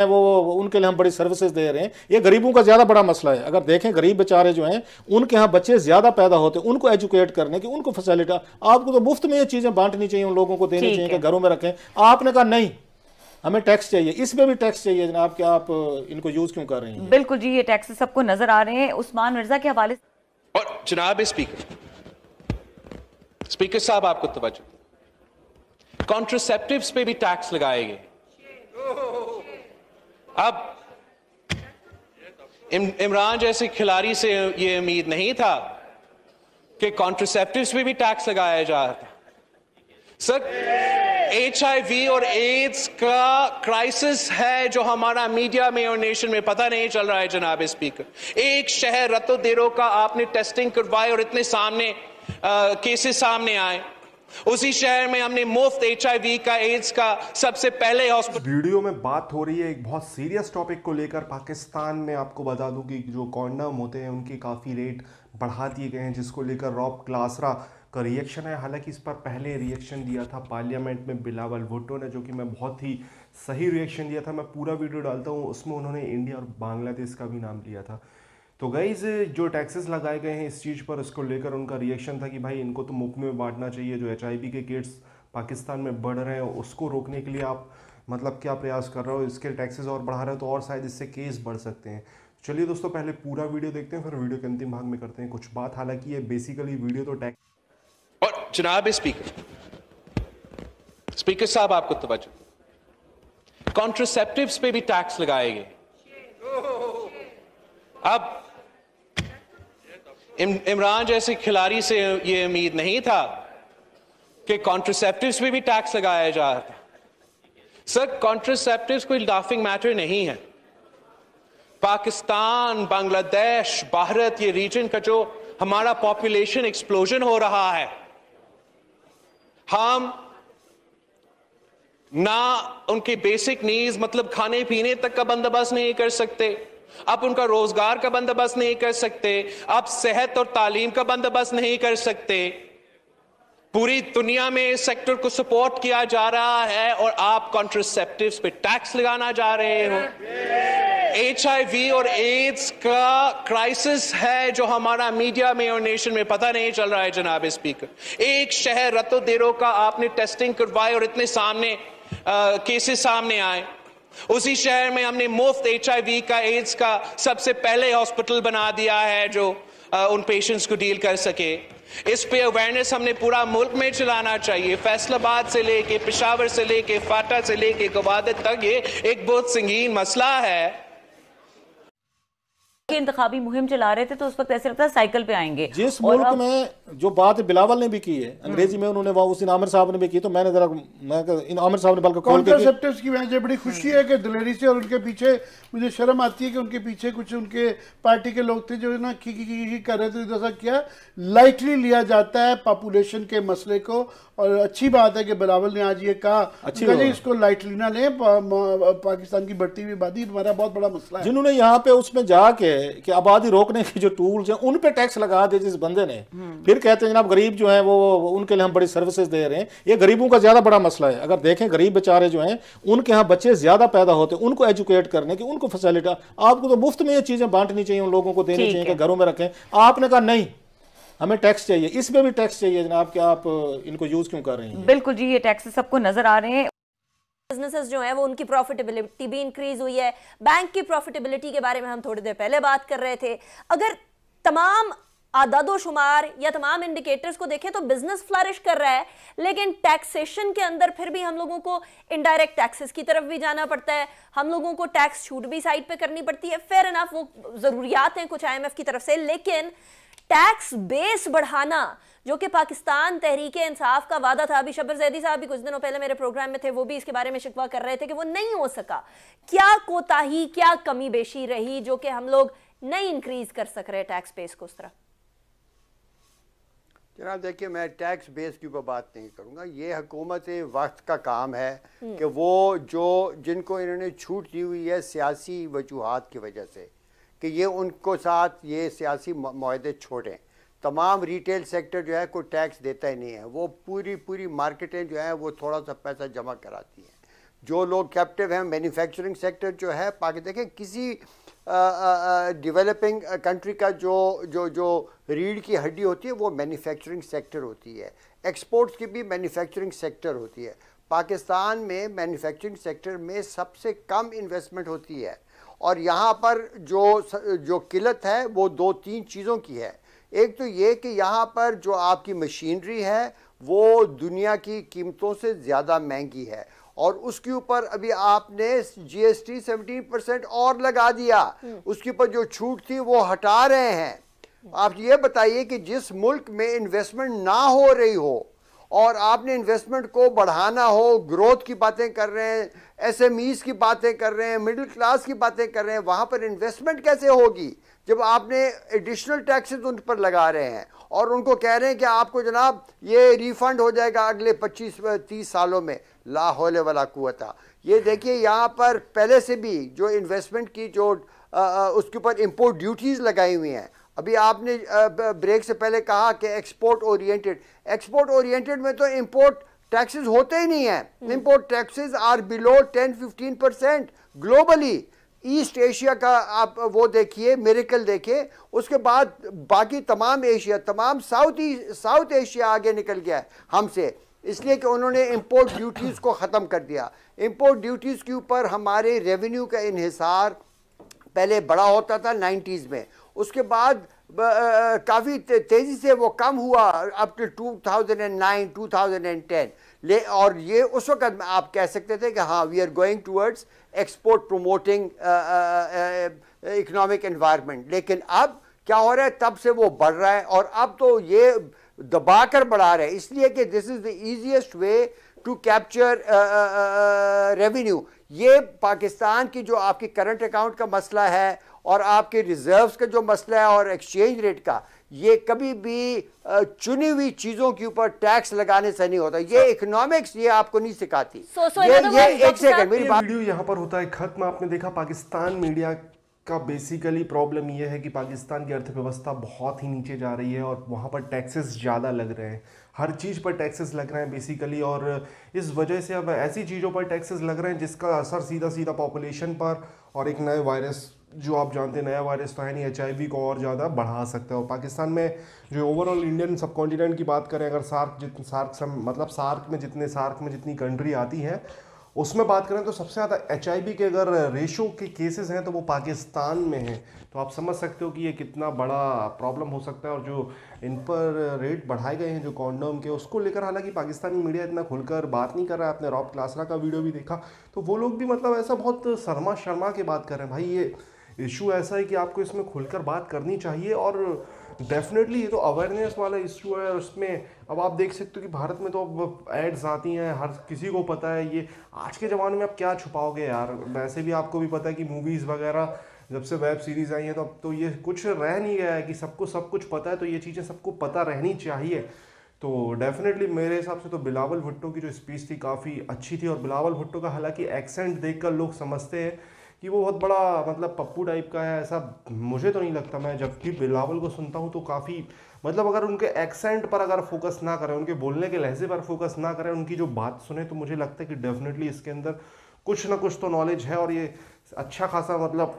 है वो, उनके लिए हम बड़ी सर्विसेज दे रहे हैं ये गरीबों का ज़्यादा बड़ा मसला है अगर देखें गरीब बेचारे जो हैं उनके यहाँ बच्चे ज़्यादा पैदा होते हैं उनको एजुकेट करने की उनको फैसिलिटी आपको तो मुफ्त में ये चीज़ें बांटनी चाहिए उन लोगों को देनी चाहिए कि घरों में रखें आपने कहा नहीं हमें टैक्स चाहिए इसमें भी टैक्स चाहिए जनाब क्या आप इनको यूज़ क्यों कर रहे हैं बिल्कुल जी ये टैक्स सबको नज़र आ रहे हैं उस्मान मिर्जा के हवाले से और जनाब स्पीकर स्पीकर साहब आपको तवज्जो कॉन्ट्रोसेप्टिव्स पे भी टैक्स लगाए गए अब इमरान जैसे खिलाड़ी से ये उम्मीद नहीं था कि कॉन्ट्रोसेप्टिव पे भी, टैक्स लगाया जा रहा था सर एच और एड्स का क्राइसिस है जो हमारा मीडिया में और नेशन में पता नहीं चल रहा है जनाब स्पीकर एक शहर रतो देरो का आपने टेस्टिंग करवाए और इतने सामने केसेस सामने आए उसी शहर में हमने मुफ्त एच का एड्स का सबसे पहले हॉस्पिटल वीडियो में बात हो रही है एक बहुत सीरियस टॉपिक को लेकर पाकिस्तान में आपको बता दूं कि जो कॉन्डम होते हैं उनके काफ़ी रेट बढ़ा दिए गए हैं जिसको लेकर रॉब क्लासरा का रिएक्शन है हालांकि इस पर पहले रिएक्शन दिया था पार्लियामेंट में बिलावल भुट्टो ने जो कि मैं बहुत ही सही रिएक्शन दिया था मैं पूरा वीडियो डालता हूँ उसमें उन्होंने इंडिया और बांग्लादेश का भी नाम लिया था तो गई जो टैक्सेस लगाए गए हैं इस चीज़ पर इसको लेकर उनका रिएक्शन था कि भाई इनको तो मुफ्त में बांटना चाहिए जो एच के किड्स पाकिस्तान में बढ़ रहे हैं उसको रोकने के लिए आप मतलब क्या प्रयास कर रहे हो इसके टैक्सेस और बढ़ा रहे हो तो और शायद इससे केस बढ़ सकते हैं चलिए दोस्तों पहले पूरा वीडियो देखते हैं फिर वीडियो के अंतिम भाग में करते हैं कुछ बात हालांकि ये बेसिकली वीडियो तो टैक्स और जनाब स्पीकर स्पीकर साहब आपको तवज्जो कॉन्ट्रोसेप्टिव पे भी टैक्स लगाए गए अब इमरान जैसे खिलाड़ी से ये उम्मीद नहीं था कि कॉन्ट्रोसेप्टिव पे भी टैक्स लगाया जा रहा था सर कॉन्ट्रोसेप्टिव कोई लाफिंग मैटर नहीं है पाकिस्तान बांग्लादेश भारत ये रीजन का जो हमारा पॉपुलेशन एक्सप्लोजन हो रहा है हम ना उनके बेसिक नीड्स मतलब खाने पीने तक का बंदोबस्त नहीं कर सकते आप उनका रोजगार का बंदोबस्त नहीं कर सकते आप सेहत और तालीम का बंदोबस्त नहीं कर सकते पूरी दुनिया में इस सेक्टर को सपोर्ट किया जा रहा है और आप कॉन्ट्रोसेप्टिव पे टैक्स लगाना जा रहे हो एच और एड्स का क्राइसिस है जो हमारा मीडिया में और नेशन में पता नहीं चल रहा है जनाब स्पीकर एक शहर रतो देरो का आपने टेस्टिंग करवाई और इतने सामने केसेस सामने आए उसी शहर में हमने मुफ्त एच का एड्स का सबसे पहले हॉस्पिटल बना दिया है जो आ, उन पेशेंट्स को डील कर सके इस पे अवेयरनेस हमने पूरा मुल्क में चलाना चाहिए फैसलाबाद से लेके पिशावर से लेके फाटा से लेके गवादत तक ये एक बहुत संगीन मसला है इंतजामी मुहिम चला रहे थे तो उस वक्त ऐसे लगता है साइकिल पे आएंगे जिस मुल्क अब... में जो बात बिलावल ने भी की है हम्म। अंग्रेजी में उन्होंने उस आमिर साहब ने भी की तो मैंने जरा मैं इन आमिर साहब ने बल्कि खोल के की मुझे बड़ी खुशी है कि दिलेरी से और उनके पीछे मुझे शर्म आती है कि उनके पीछे कुछ उनके पार्टी के लोग थे जो ना की की की कर रहे थे जैसा तो किया लाइटली लिया जाता है पॉपुलेशन के मसले को और अच्छी बात है कि बिलावल ने आज ये कहा अच्छी जी इसको लाइटली ना लें पाकिस्तान की बढ़ती हुई आबादी हमारा बहुत बड़ा मसला है जिन्होंने यहाँ पे उसमें जाके है कि आबादी रोकने के जो टूल्स हैं उन पे टैक्स लगा दे जिस बंदे ने फिर कहते हैं जनाब गरीब जो है वो उनके लिए हम बड़ी सर्विसेज दे रहे हैं ये गरीबों का ज़्यादा बड़ा मसला है अगर देखें गरीब बेचारे जो हैं उनके यहाँ बच्चे ज़्यादा पैदा होते हैं उनको एजुकेट करने की उनको फैसिलिटी आपको तो मुफ्त में ये चीज़ें बांटनी चाहिए उन लोगों को देनी चाहिए कि घरों में रखें आपने कहा नहीं हमें टैक्स चाहिए इसमें भी टैक्स चाहिए जनाब कि आप इनको यूज़ क्यों कर रहे हैं बिल्कुल जी ये टैक्स सबको नज़र आ रहे हैं बिजनेसेस जो हैं वो उनकी प्रॉफिटेबिलिटी भी इंक्रीज हुई है बैंक की प्रॉफिटेबिलिटी के बारे में हम थोड़ी देर पहले बात कर रहे थे अगर तमाम आदादोशुमार या तमाम इंडिकेटर्स को देखें तो बिजनेस फ्लरिश कर रहा है लेकिन टैक्सेशन के अंदर फिर भी हम लोगों को इनडायरेक्ट टैक्सेस की तरफ भी जाना पड़ता है हम लोगों को टैक्स छूट भी साइड पे करनी पड़ती है फेयर इनफ वो ज़रूरियात हैं कुछ आईएमएफ की तरफ से लेकिन टैक्स बेस बढ़ाना जो कि पाकिस्तान तहरीक इंसाफ का वादा था अभी शबर जैदी साहब भी कुछ दिनों पहले मेरे प्रोग्राम में थे वो भी इसके बारे में शिकवा कर रहे थे कि वो नहीं हो सका क्या कोताही क्या कमी बेशी रही जो कि हम लोग नहीं इंक्रीज कर सक रहे टैक्स बेस को उस तरह जनाब देखिए मैं टैक्स बेस के ऊपर बात नहीं करूँगा ये हकूमत वक्त का काम है हम्म। कि वो जो जिनको इन्होंने छूट दी हुई है सियासी वजूहत की वजह से कि ये उनको साथ ये सियासी माहदे छोड़ें तमाम रिटेल सेक्टर जो है कोई टैक्स देता ही नहीं है वो पूरी पूरी मार्केटें जो है वो थोड़ा सा पैसा जमा कराती हैं जो लोग कैप्टिव हैं मैन्युफैक्चरिंग सेक्टर जो है पाकि देखें किसी डेवलपिंग कंट्री का जो जो जो रीढ़ की हड्डी होती है वो मैन्युफैक्चरिंग सेक्टर होती है एक्सपोर्ट्स की भी मैन्युफैक्चरिंग सेक्टर होती है पाकिस्तान में मैन्युफैक्चरिंग सेक्टर में सबसे कम इन्वेस्टमेंट होती है और यहाँ पर जो जो किल्लत है वो दो तीन चीज़ों की है एक तो ये कि यहाँ पर जो आपकी मशीनरी है वो दुनिया की कीमतों से ज़्यादा महंगी है और उसके ऊपर अभी आपने जीएसटी 17 परसेंट और लगा दिया हम्म। उसके ऊपर जो छूट थी वो हटा रहे हैं आप ये बताइए कि जिस मुल्क में इन्वेस्टमेंट ना हो रही हो और आपने इन्वेस्टमेंट को बढ़ाना हो ग्रोथ की बातें कर रहे हैं एस की बातें कर रहे हैं मिडिल क्लास की बातें कर रहे हैं वहाँ पर इन्वेस्टमेंट कैसे होगी जब आपने एडिशनल टैक्सेस उन पर लगा रहे हैं और उनको कह रहे हैं कि आपको जनाब ये रिफंड हो जाएगा अगले 25 30 सालों में लाहौल वाला कुता ये देखिए यहाँ पर पहले से भी जो इन्वेस्टमेंट की जो आ, उसके ऊपर इम्पोर्ट ड्यूटीज़ लगाई हुई हैं अभी आपने ब्रेक से पहले कहा कि एक्सपोर्ट ओरिएंटेड एक्सपोर्ट ओरिएंटेड में तो इंपोर्ट टैक्सेस होते ही नहीं हैं import taxes are below 10-15 percent globally east Asia का आप वो देखिए मेरिकल देखिए उसके बाद बाकी तमाम एशिया तमाम साउथ साउथ एशिया आगे निकल गया है हमसे इसलिए कि उन्होंने इंपोर्ट ड्यूटीज़ को ख़त्म कर दिया इंपोर्ट ड्यूटीज़ के ऊपर हमारे रेवेन्यू का इहिसार पहले बड़ा होता था नाइन्टीज़ में उसके बाद काफ़ी तेज़ी से वो कम हुआ up to two thousand and nine two thousand and ten ले और ये उस वक्त आप कह सकते थे कि हाँ we are going towards export promoting economic environment लेकिन अब क्या हो रहा है तब से वो बढ़ रहा है और अब तो ये दबा कर बढ़ा रहे हैं इसलिए कि this is the easiest way to capture revenue ये पाकिस्तान की जो आपकी करंट अकाउंट का मसला है और आपके रिजर्व्स का जो मसला है और एक्सचेंज रेट का ये कभी भी चुनी हुई चीज़ों के ऊपर टैक्स लगाने से नहीं होता ये इकोनॉमिक्स ये आपको नहीं सिखाती so, ये, ये एक सेकंड मेरी वीडियो यहाँ पर होता है खत्म आपने देखा पाकिस्तान मीडिया का बेसिकली प्रॉब्लम यह है कि पाकिस्तान की अर्थव्यवस्था बहुत ही नीचे जा रही है और वहाँ पर टैक्सेस ज़्यादा लग रहे हैं हर चीज़ पर टैक्सेस लग रहे हैं बेसिकली और इस वजह से अब ऐसी चीज़ों पर टैक्सेस लग रहे हैं जिसका असर सीधा सीधा पॉपुलेशन पर और एक नए वायरस जो आप जानते हैं नया वायरस तो नहीं एच आई को और ज़्यादा बढ़ा सकता है और पाकिस्तान में जो ओवरऑल इंडियन सब कॉन्टिनेंट की बात करें अगर सार्क जित सार्क सम मतलब सार्क में जितने सार्क में जितनी कंट्री आती हैं उसमें बात करें तो सबसे ज़्यादा एच के अगर रेशो के केसेस हैं तो वो पाकिस्तान में हैं तो आप समझ सकते हो कि ये कितना बड़ा प्रॉब्लम हो सकता है और जो इन पर रेट बढ़ाए गए हैं जो कॉन्डोम के उसको लेकर हालांकि पाकिस्तानी मीडिया इतना खुलकर बात नहीं कर रहा है आपने रॉब क्लासरा का वीडियो भी देखा तो वो लोग भी मतलब ऐसा बहुत शर्मा शर्मा के बात कर रहे हैं भाई ये इशू ऐसा है कि आपको इसमें खुलकर बात करनी चाहिए और डेफिनेटली ये तो अवेयरनेस वाला इशू है और उसमें अब आप देख सकते हो कि भारत में तो अब एड्स आती हैं हर किसी को पता है ये आज के ज़माने में आप क्या छुपाओगे यार वैसे भी आपको भी पता है कि मूवीज़ वगैरह जब से वेब सीरीज़ आई हैं तो अब तो ये कुछ रह नहीं गया है कि सबको सब कुछ पता है तो ये चीज़ें सबको पता रहनी चाहिए तो डेफिनेटली मेरे हिसाब से तो बिलावल भुट्टो की जो स्पीच थी काफ़ी अच्छी थी और बिलावल भुट्टो का हालांकि एक्सेंट देखकर लोग समझते हैं कि वो बहुत बड़ा मतलब पप्पू टाइप का है ऐसा मुझे तो नहीं लगता मैं जबकि बिलावल को सुनता हूँ तो काफ़ी मतलब अगर उनके एक्सेंट पर अगर फोकस ना करें उनके बोलने के लहजे पर फोकस ना करें उनकी जो बात सुने तो मुझे लगता है कि डेफिनेटली इसके अंदर कुछ ना कुछ तो नॉलेज है और ये अच्छा खासा मतलब